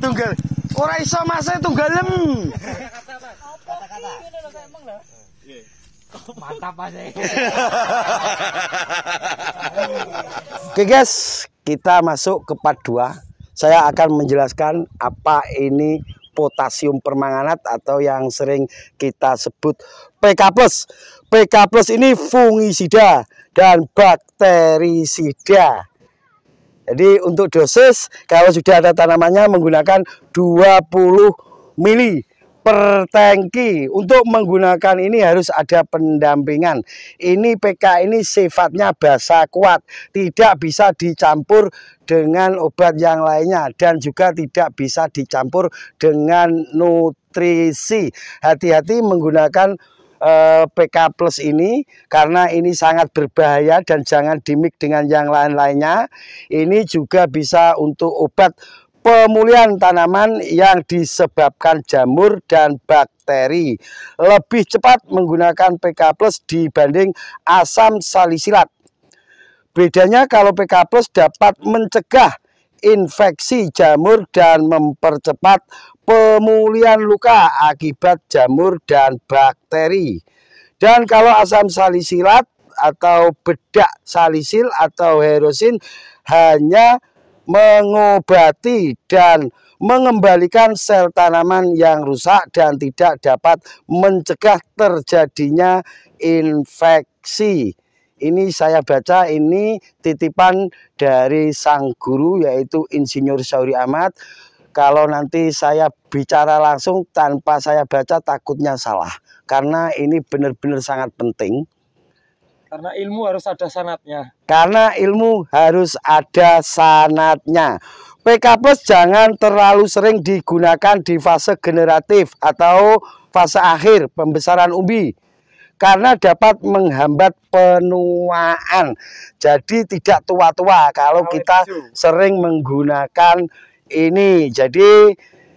tunggal ora iso mas tunggalem mantap mas oke guys kita masuk ke part 2 saya akan menjelaskan apa ini potasium permanganat atau yang sering kita sebut PK+. Plus. PK+ plus ini fungisida dan bakterisida. Jadi untuk dosis kalau sudah ada tanamannya menggunakan 20 mili per tanki Untuk menggunakan ini harus ada pendampingan. Ini PK ini sifatnya basa kuat, tidak bisa dicampur dengan obat yang lainnya dan juga tidak bisa dicampur dengan nutrisi. Hati-hati menggunakan eh, PK Plus ini karena ini sangat berbahaya dan jangan dimik dengan yang lain-lainnya. Ini juga bisa untuk obat pemulihan tanaman yang disebabkan jamur dan bakteri lebih cepat menggunakan PK Plus dibanding asam salisilat. Bedanya kalau PK Plus dapat mencegah infeksi jamur dan mempercepat pemulihan luka akibat jamur dan bakteri. Dan kalau asam salisilat atau bedak salisil atau herosin hanya mengobati dan mengembalikan sel tanaman yang rusak dan tidak dapat mencegah terjadinya infeksi. Ini saya baca ini titipan dari sang guru yaitu Insinyur Sauri Ahmad. Kalau nanti saya bicara langsung tanpa saya baca takutnya salah. Karena ini benar-benar sangat penting. Karena ilmu harus ada sanatnya. Karena ilmu harus ada sanatnya. PK Plus jangan terlalu sering digunakan di fase generatif atau fase akhir pembesaran umbi karena dapat menghambat penuaan. Jadi tidak tua-tua kalau kita sering menggunakan ini. Jadi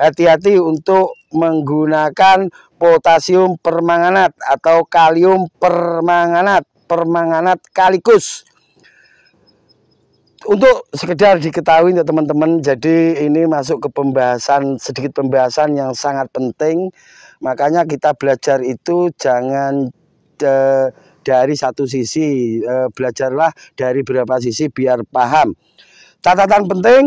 hati-hati untuk menggunakan potasium permanganat atau kalium permanganat permanganat kalikus untuk sekedar diketahui untuk teman-teman jadi ini masuk ke pembahasan sedikit pembahasan yang sangat penting makanya kita belajar itu jangan de, dari satu sisi e, belajarlah dari beberapa sisi biar paham catatan penting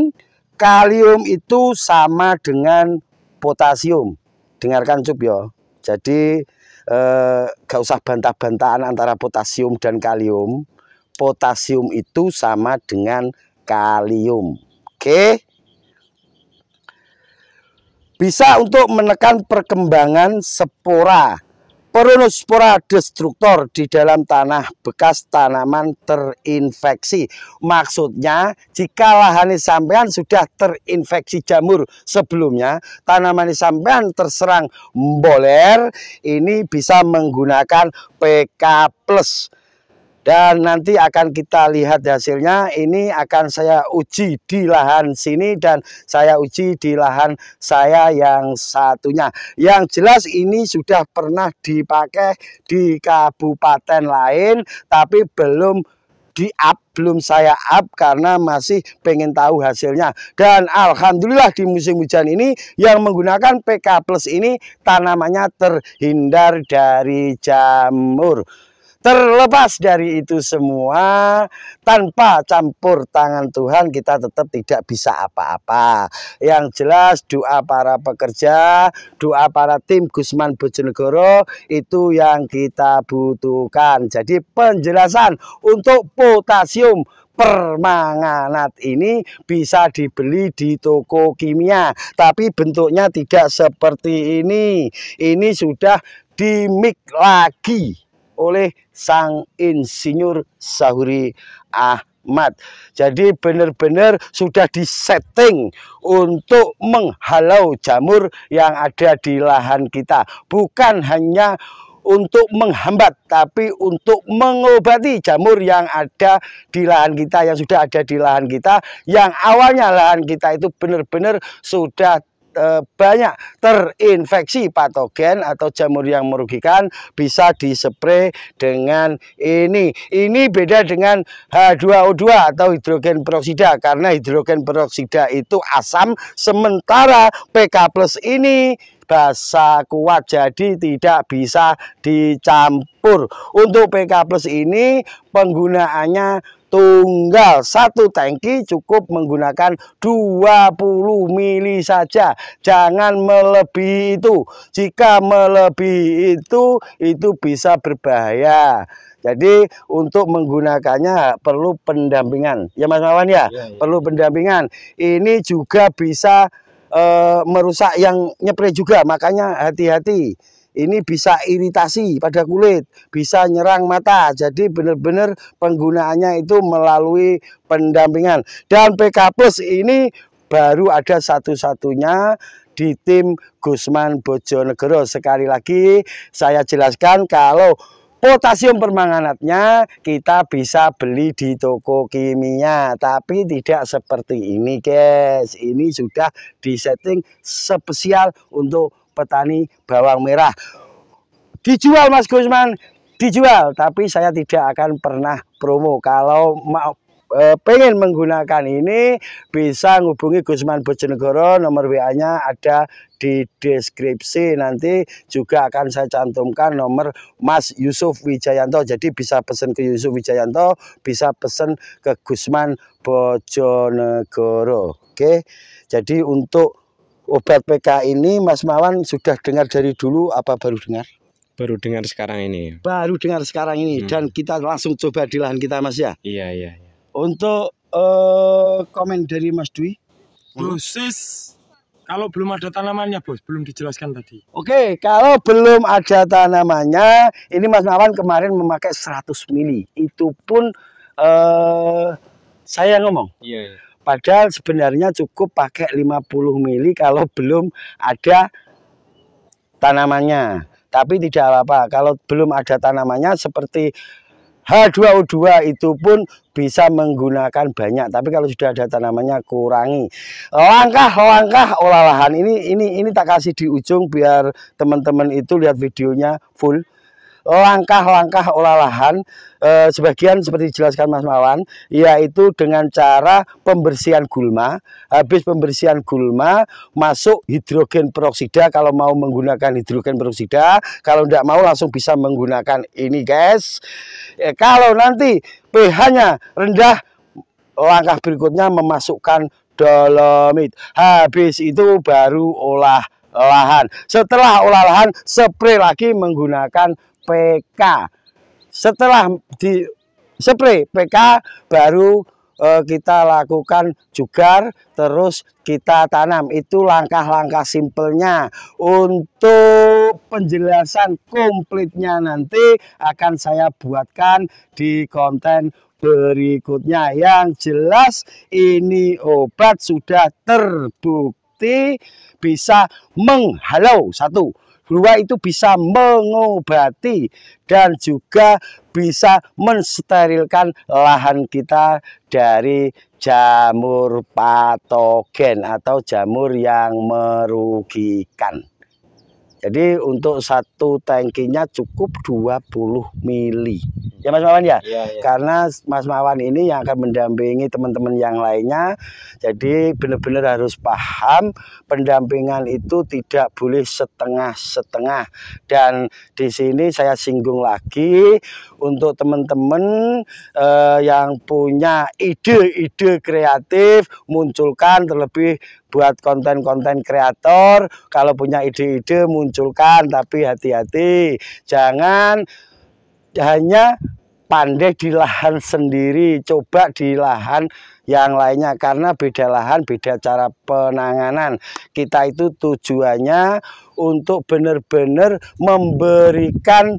kalium itu sama dengan potasium dengarkan cub ya jadi eh, gak usah bantah-bantahan antara potasium dan kalium. Potasium itu sama dengan kalium. Oke. Bisa untuk menekan perkembangan spora Perunospora destruktor di dalam tanah bekas tanaman terinfeksi. Maksudnya, jika lahan sampean sudah terinfeksi jamur sebelumnya, tanaman sampean terserang boler, ini bisa menggunakan PK+ dan nanti akan kita lihat hasilnya ini akan saya uji di lahan sini dan saya uji di lahan saya yang satunya yang jelas ini sudah pernah dipakai di kabupaten lain tapi belum di up belum saya up karena masih pengen tahu hasilnya dan alhamdulillah di musim hujan ini yang menggunakan PK Plus ini tanamannya terhindar dari jamur Terlepas dari itu semua, tanpa campur tangan Tuhan kita tetap tidak bisa apa-apa. Yang jelas doa para pekerja, doa para tim Gusman Bojonegoro itu yang kita butuhkan. Jadi penjelasan untuk potasium permanganat ini bisa dibeli di toko kimia tapi bentuknya tidak seperti ini ini sudah dimik lagi oleh sang insinyur Sahuri Ahmad. Jadi benar-benar sudah disetting untuk menghalau jamur yang ada di lahan kita. Bukan hanya untuk menghambat tapi untuk mengobati jamur yang ada di lahan kita yang sudah ada di lahan kita yang awalnya lahan kita itu benar-benar sudah Eh, banyak terinfeksi patogen atau jamur yang merugikan bisa dispray dengan ini. Ini beda dengan H2O2 atau hidrogen peroksida karena hidrogen peroksida itu asam sementara PK plus ini basa kuat jadi tidak bisa dicampur. Untuk PK plus ini penggunaannya tunggal satu tangki cukup menggunakan 20 mili saja jangan melebihi itu jika melebihi itu itu bisa berbahaya jadi untuk menggunakannya perlu pendampingan ya Mas Mawan ya, ya, ya. perlu pendampingan ini juga bisa e, merusak yang nyepre juga makanya hati-hati ini bisa iritasi pada kulit, bisa nyerang mata. Jadi benar-benar penggunaannya itu melalui pendampingan. Dan PK Plus ini baru ada satu-satunya di tim Gusman Bojonegoro. Sekali lagi saya jelaskan kalau potasium permanganatnya kita bisa beli di toko kimia tapi tidak seperti ini guys ini sudah disetting spesial untuk petani bawang merah. Dijual Mas Gusman, dijual. Tapi saya tidak akan pernah promo. Kalau mau e, pengen menggunakan ini bisa hubungi Gusman Bojonegoro nomor WA-nya ada di deskripsi nanti juga akan saya cantumkan nomor Mas Yusuf Wijayanto jadi bisa pesan ke Yusuf Wijayanto bisa pesan ke Gusman Bojonegoro oke jadi untuk obat PK ini Mas Mawan sudah dengar dari dulu apa baru dengar? Baru dengar sekarang ini. Baru dengar sekarang ini hmm. dan kita langsung coba di lahan kita Mas ya. Iya iya. iya. Untuk uh, komen dari Mas Dwi. Dosis kalau belum ada tanamannya bos belum dijelaskan tadi oke kalau belum ada tanamannya ini mas Mawan kemarin memakai 100 mili itu pun uh, saya ngomong iya, iya. Padahal sebenarnya cukup pakai 50 mili kalau belum ada tanamannya. Tapi tidak apa-apa, kalau belum ada tanamannya seperti H2O2 itu pun bisa menggunakan banyak, tapi kalau sudah ada tanamannya kurangi. Langkah-langkah olah lahan ini ini ini tak kasih di ujung biar teman-teman itu lihat videonya full langkah-langkah olahan e, sebagian seperti dijelaskan Mas Mawan yaitu dengan cara pembersihan gulma habis pembersihan gulma masuk hidrogen peroksida kalau mau menggunakan hidrogen peroksida kalau tidak mau langsung bisa menggunakan ini guys e, kalau nanti pH-nya rendah langkah berikutnya memasukkan dolomit habis itu baru olah lahan. Setelah olah lahan, spray lagi menggunakan PK. Setelah di spray PK baru e, kita lakukan jugar terus kita tanam. Itu langkah-langkah simpelnya. Untuk penjelasan komplitnya nanti akan saya buatkan di konten berikutnya. Yang jelas ini obat sudah terbukti bisa menghalau satu buah itu bisa mengobati dan juga bisa mensterilkan lahan kita dari jamur patogen atau jamur yang merugikan. Jadi untuk satu tangkinya cukup 20 mili. Hmm. Ya Mas Mawan ya? Ya, ya. Karena Mas Mawan ini yang akan mendampingi teman-teman yang lainnya. Jadi benar-benar harus paham pendampingan itu tidak boleh setengah-setengah. Dan di sini saya singgung lagi untuk teman-teman eh, yang punya ide-ide kreatif munculkan terlebih buat konten-konten kreator kalau punya ide-ide munculkan tapi hati-hati jangan hanya pandai di lahan sendiri coba di lahan yang lainnya karena beda lahan beda cara penanganan kita itu tujuannya untuk benar-benar memberikan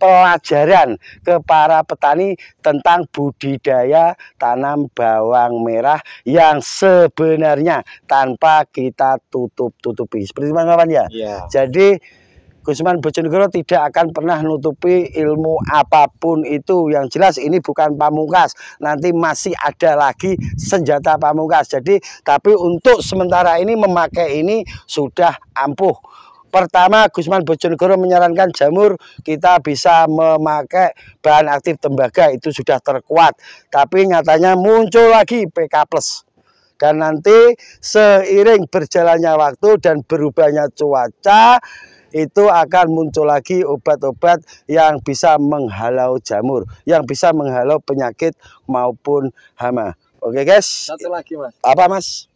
pelajaran ke para petani tentang budidaya tanam bawang merah yang sebenarnya tanpa kita tutup-tutupi. Seperti Bang Kawan ya? ya. Jadi Gusman Bojonegoro tidak akan pernah nutupi ilmu apapun itu. Yang jelas ini bukan pamungkas. Nanti masih ada lagi senjata pamungkas. Jadi tapi untuk sementara ini memakai ini sudah ampuh Pertama, Gusman Bojonegoro menyarankan jamur kita bisa memakai bahan aktif tembaga itu sudah terkuat. Tapi nyatanya muncul lagi PK+. plus Dan nanti seiring berjalannya waktu dan berubahnya cuaca, itu akan muncul lagi obat-obat yang bisa menghalau jamur, yang bisa menghalau penyakit maupun hama. Oke guys. Satu lagi mas. Apa mas?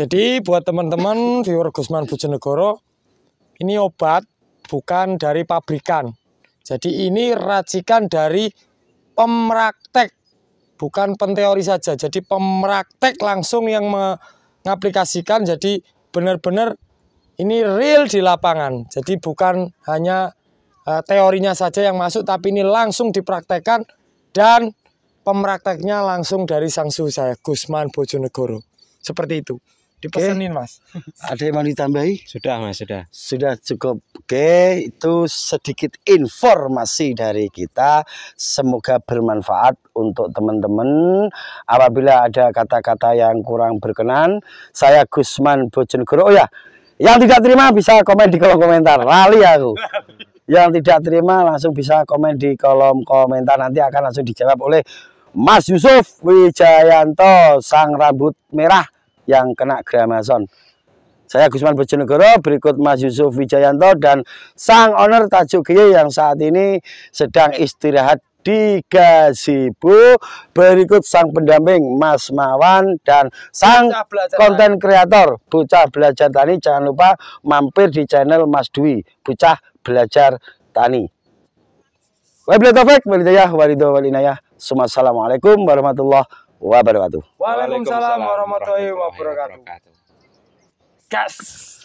Jadi buat teman-teman viewer Gusman Bujonegoro, ini obat bukan dari pabrikan. Jadi ini racikan dari pemraktek, bukan penteori saja. Jadi pemraktek langsung yang mengaplikasikan, jadi benar-benar ini real di lapangan. Jadi bukan hanya eh, teorinya saja yang masuk, tapi ini langsung dipraktekkan dan pemrakteknya langsung dari sang suhu saya, Gusman Bojonegoro. Seperti itu dipesenin mas ada yang mau ditambahi sudah mas sudah sudah cukup oke itu sedikit informasi dari kita semoga bermanfaat untuk teman-teman apabila ada kata-kata yang kurang berkenan saya Gusman Bojonegoro oh ya yang tidak terima bisa komen di kolom komentar lali aku yang tidak terima langsung bisa komen di kolom komentar nanti akan langsung dijawab oleh Mas Yusuf Wijayanto sang rambut merah yang kena Gramazon. Saya Gusman Bojonegoro, berikut Mas Yusuf Wijayanto dan sang owner Tajuk Gie yang saat ini sedang istirahat di Gazibu, Berikut sang pendamping Mas Mawan dan sang konten kreator Bucah Belajar Tani. Jangan lupa mampir di channel Mas Dwi, Bucah Belajar Tani. Wabillahi taufik, wabarakatuh. walido, walinayah. Assalamualaikum warahmatullahi wabarakatuh. Waalaikumsalam warahmatullahi wabarakatuh. Gas.